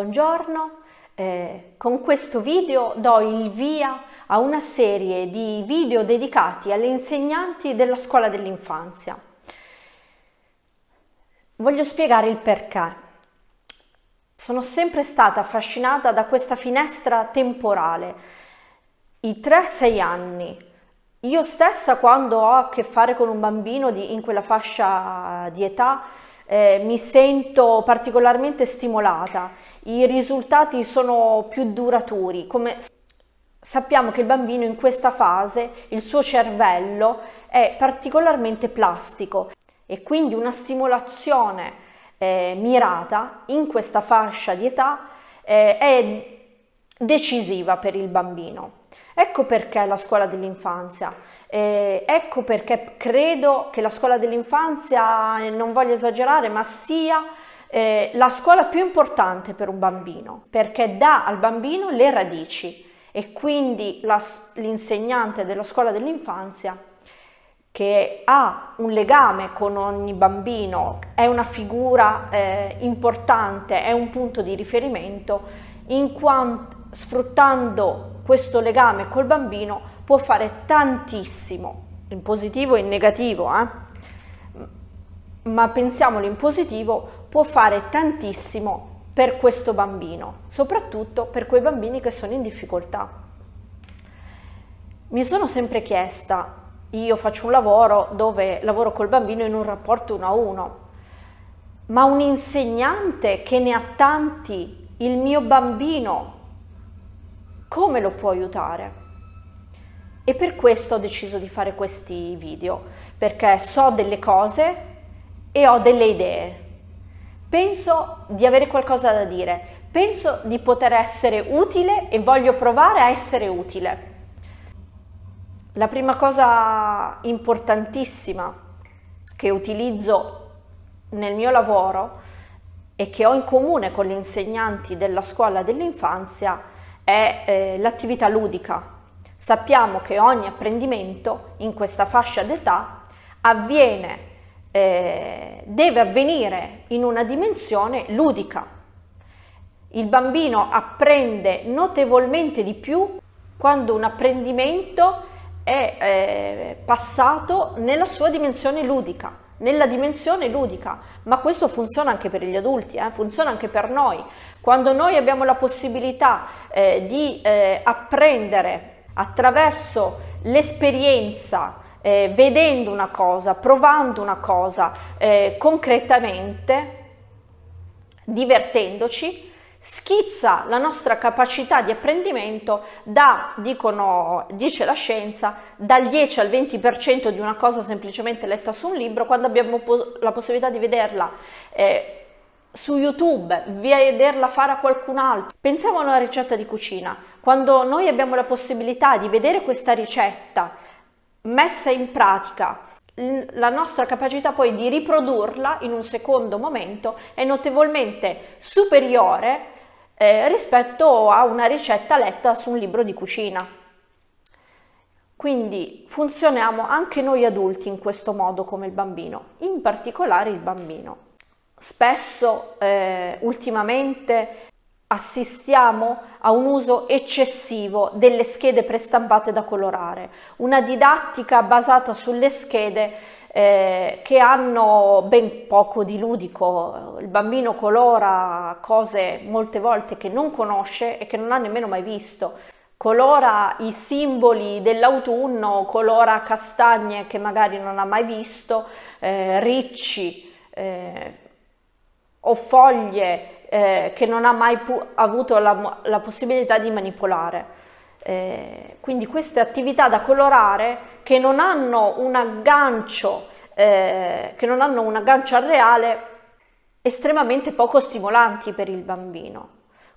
buongiorno. Eh, con questo video do il via a una serie di video dedicati alle insegnanti della scuola dell'infanzia. Voglio spiegare il perché. Sono sempre stata affascinata da questa finestra temporale, i 3-6 anni, io stessa quando ho a che fare con un bambino di, in quella fascia di età eh, mi sento particolarmente stimolata, i risultati sono più duraturi. Come sappiamo che il bambino in questa fase, il suo cervello è particolarmente plastico e quindi una stimolazione eh, mirata in questa fascia di età eh, è decisiva per il bambino. Ecco perché la scuola dell'infanzia, eh, ecco perché credo che la scuola dell'infanzia, non voglio esagerare, ma sia eh, la scuola più importante per un bambino, perché dà al bambino le radici e quindi la, l'insegnante della scuola dell'infanzia che ha un legame con ogni bambino, è una figura eh, importante, è un punto di riferimento, in quanto sfruttando questo legame col bambino può fare tantissimo, in positivo e in negativo, eh? ma pensiamolo in positivo, può fare tantissimo per questo bambino, soprattutto per quei bambini che sono in difficoltà. Mi sono sempre chiesta io faccio un lavoro dove lavoro col bambino in un rapporto uno a uno, ma un insegnante che ne ha tanti, il mio bambino, come lo può aiutare? E per questo ho deciso di fare questi video, perché so delle cose e ho delle idee. Penso di avere qualcosa da dire, penso di poter essere utile e voglio provare a essere utile. La prima cosa importantissima che utilizzo nel mio lavoro e che ho in comune con gli insegnanti della scuola dell'infanzia è eh, l'attività ludica. Sappiamo che ogni apprendimento in questa fascia d'età avviene, eh, deve avvenire in una dimensione ludica. Il bambino apprende notevolmente di più quando un apprendimento è è eh, passato nella sua dimensione ludica, nella dimensione ludica, ma questo funziona anche per gli adulti, eh? funziona anche per noi. Quando noi abbiamo la possibilità eh, di eh, apprendere attraverso l'esperienza, eh, vedendo una cosa, provando una cosa eh, concretamente, divertendoci, schizza la nostra capacità di apprendimento da, dicono, dice la scienza, dal 10 al 20% di una cosa semplicemente letta su un libro, quando abbiamo la possibilità di vederla eh, su YouTube, vederla fare a qualcun altro. Pensiamo a una ricetta di cucina, quando noi abbiamo la possibilità di vedere questa ricetta messa in pratica, la nostra capacità poi di riprodurla in un secondo momento è notevolmente superiore eh, rispetto a una ricetta letta su un libro di cucina. Quindi funzioniamo anche noi adulti in questo modo come il bambino, in particolare il bambino. Spesso, eh, ultimamente, assistiamo a un uso eccessivo delle schede prestampate da colorare, una didattica basata sulle schede eh, che hanno ben poco di ludico. Il bambino colora cose molte volte che non conosce e che non ha nemmeno mai visto. Colora i simboli dell'autunno, colora castagne che magari non ha mai visto, eh, ricci eh, o foglie eh, che non ha mai pu- avuto la, la, possibilità di manipolare. Eh, quindi queste attività da colorare che non hanno un aggancio, eh, che non hanno un aggancio al reale estremamente poco stimolanti per il bambino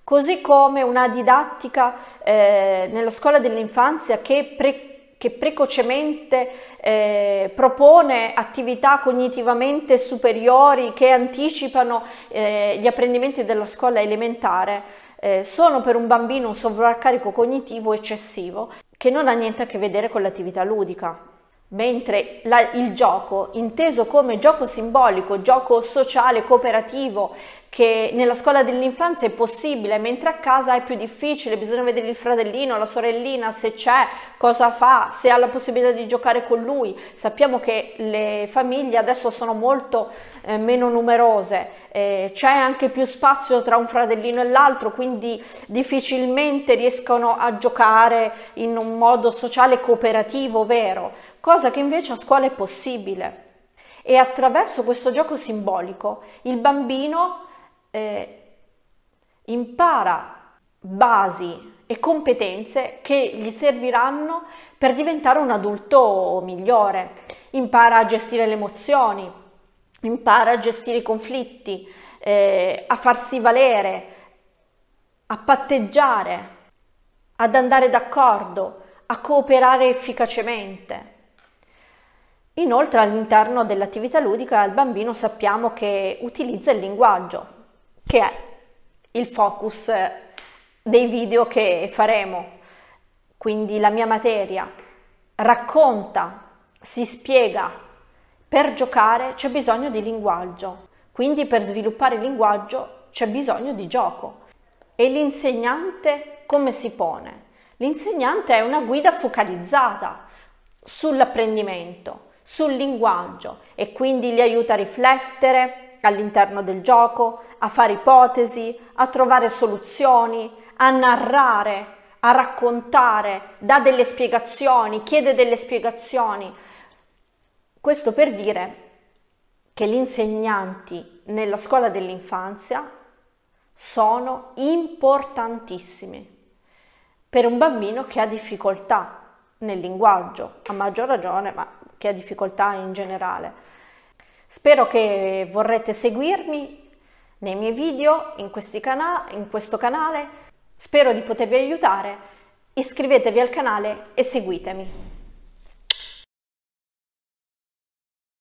così come una didattica eh, nella scuola dell'infanzia che pre- che precocemente eh, propone attività cognitivamente superiori che anticipano eh, gli apprendimenti della scuola elementare eh, sono per un bambino un sovraccarico cognitivo eccessivo che non ha niente a che vedere con l'attività ludica. Mentre la, il gioco, inteso come gioco simbolico, gioco sociale, cooperativo, che nella scuola dell'infanzia è possibile, mentre a casa è più difficile, bisogna vedere il fratellino, la sorellina, se c'è, cosa fa, se ha la possibilità di giocare con lui. Sappiamo che le famiglie adesso sono molto eh, meno numerose, eh, c'è anche più spazio tra un fratellino e l'altro, quindi difficilmente riescono a giocare in un modo sociale cooperativo vero, cosa che invece a scuola è possibile. E attraverso questo gioco simbolico il bambino eh, impara basi e competenze che gli serviranno per diventare un adulto migliore. Impara a gestire le emozioni, impara a gestire i conflitti, eh, a farsi valere, a patteggiare, ad andare d'accordo, a cooperare efficacemente. Inoltre all'interno dell'attività ludica il bambino sappiamo che utilizza il linguaggio, che è il focus eh, dei video che faremo. Quindi la mia materia racconta, si spiega, per giocare c'è bisogno di linguaggio, quindi per sviluppare il linguaggio c'è bisogno di gioco. E l'insegnante come si pone? L'insegnante è una guida focalizzata sull'apprendimento, sul linguaggio e quindi li aiuta a riflettere, all'interno del gioco, a fare ipotesi, a trovare soluzioni, a narrare, a raccontare, dà delle spiegazioni, chiede delle spiegazioni. Questo per dire che gli insegnanti nella scuola dell'infanzia sono importantissimi per un bambino che ha difficoltà nel linguaggio, a maggior ragione, ma che ha difficoltà in generale. Spero che vorrete seguirmi nei miei video, in, cana in questo canale. Spero di potervi aiutare. Iscrivetevi al canale e seguitemi.